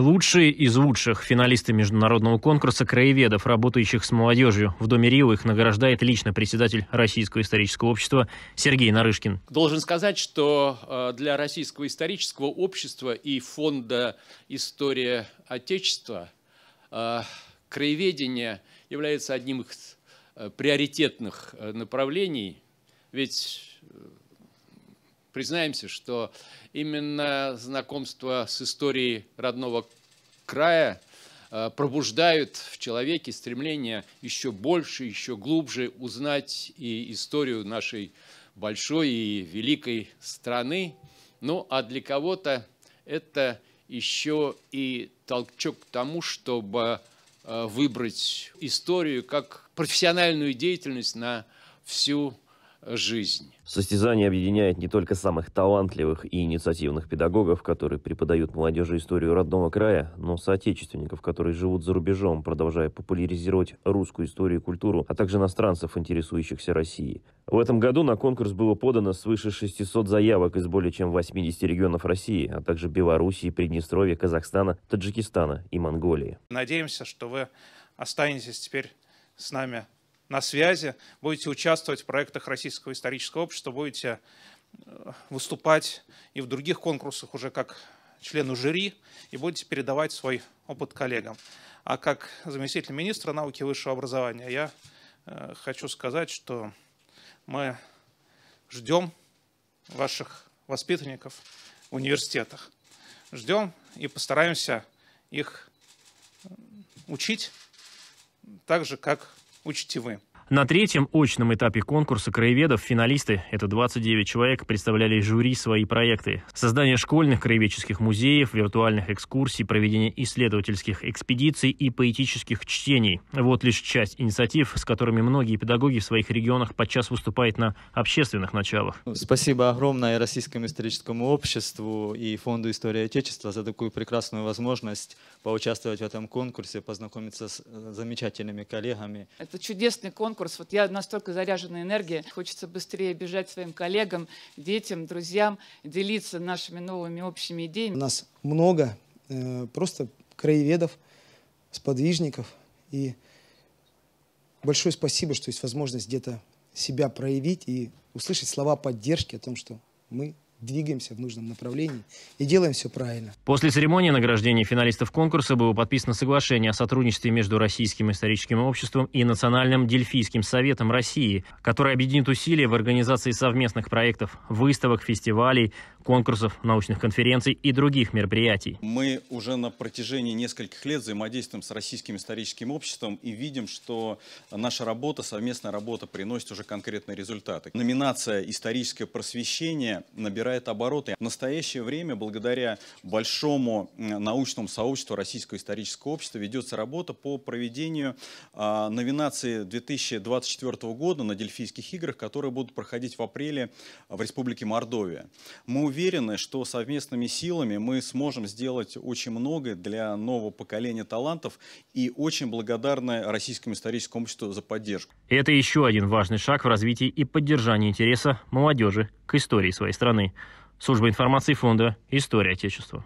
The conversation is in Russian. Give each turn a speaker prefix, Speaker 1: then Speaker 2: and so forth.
Speaker 1: Лучшие из лучших – финалисты международного конкурса краеведов, работающих с молодежью. В Доме Рио их награждает лично председатель Российского исторического общества Сергей Нарышкин.
Speaker 2: Должен сказать, что э, для Российского исторического общества и фонда «История Отечества» э, краеведение является одним из э, приоритетных направлений, ведь признаемся, что именно знакомство с историей родного края э, пробуждают в человеке стремление еще больше, еще глубже узнать и историю нашей большой и великой страны. Ну, а для кого-то это еще и толчок к тому, чтобы э, выбрать историю как профессиональную деятельность на всю
Speaker 1: жизнь. Состязание объединяет не только самых талантливых и инициативных педагогов, которые преподают молодежи историю родного края, но соотечественников, которые живут за рубежом, продолжая популяризировать русскую историю и культуру, а также иностранцев, интересующихся Россией. В этом году на конкурс было подано свыше 600 заявок из более чем 80 регионов России, а также Белоруссии, Приднестровья, Казахстана, Таджикистана и Монголии.
Speaker 3: Надеемся, что вы останетесь теперь с нами на связи, будете участвовать в проектах Российского исторического общества, будете э, выступать и в других конкурсах уже как члену жюри и будете передавать свой опыт коллегам. А как заместитель министра науки и высшего образования я э, хочу сказать, что мы ждем ваших воспитанников в университетах. Ждем и постараемся их э, учить так же, как Учите вы.
Speaker 1: На третьем очном этапе конкурса краеведов финалисты, это 29 человек, представляли жюри свои проекты. Создание школьных краеведческих музеев, виртуальных экскурсий, проведение исследовательских экспедиций и поэтических чтений. Вот лишь часть инициатив, с которыми многие педагоги в своих регионах подчас выступают на общественных началах.
Speaker 4: Спасибо огромное Российскому историческому обществу и Фонду истории Отечества за такую прекрасную возможность поучаствовать в этом конкурсе, познакомиться с э, замечательными коллегами.
Speaker 2: Это чудесный конкурс ракурс. Вот я настолько заряжена энергией, хочется быстрее бежать своим коллегам, детям, друзьям, делиться нашими новыми общими идеями. У
Speaker 1: нас много э, просто краеведов, сподвижников. И большое спасибо, что есть возможность где-то себя проявить и услышать слова поддержки о том, что мы двигаемся в нужном направлении и делаем все правильно. После церемонии награждения финалистов конкурса было подписано соглашение о сотрудничестве между Российским историческим обществом и Национальным дельфийским советом России, которое объединит усилия в организации совместных проектов, выставок, фестивалей, конкурсов, научных конференций и других мероприятий.
Speaker 4: Мы уже на протяжении нескольких лет взаимодействуем с Российским историческим обществом и видим, что наша работа, совместная работа приносит уже конкретные результаты. Номинация «Историческое просвещение» набирает набирает обороты. В настоящее время, благодаря большому научному сообществу Российского исторического общества, ведется работа по проведению э, номинации 2024 года на Дельфийских играх, которые будут проходить в апреле в Республике Мордовия. Мы уверены, что совместными силами мы сможем сделать очень многое для нового поколения талантов и очень благодарны Российскому историческому обществу за поддержку.
Speaker 1: Это еще один важный шаг в развитии и поддержании интереса молодежи к истории своей страны. Служба информации фонда «История Отечества».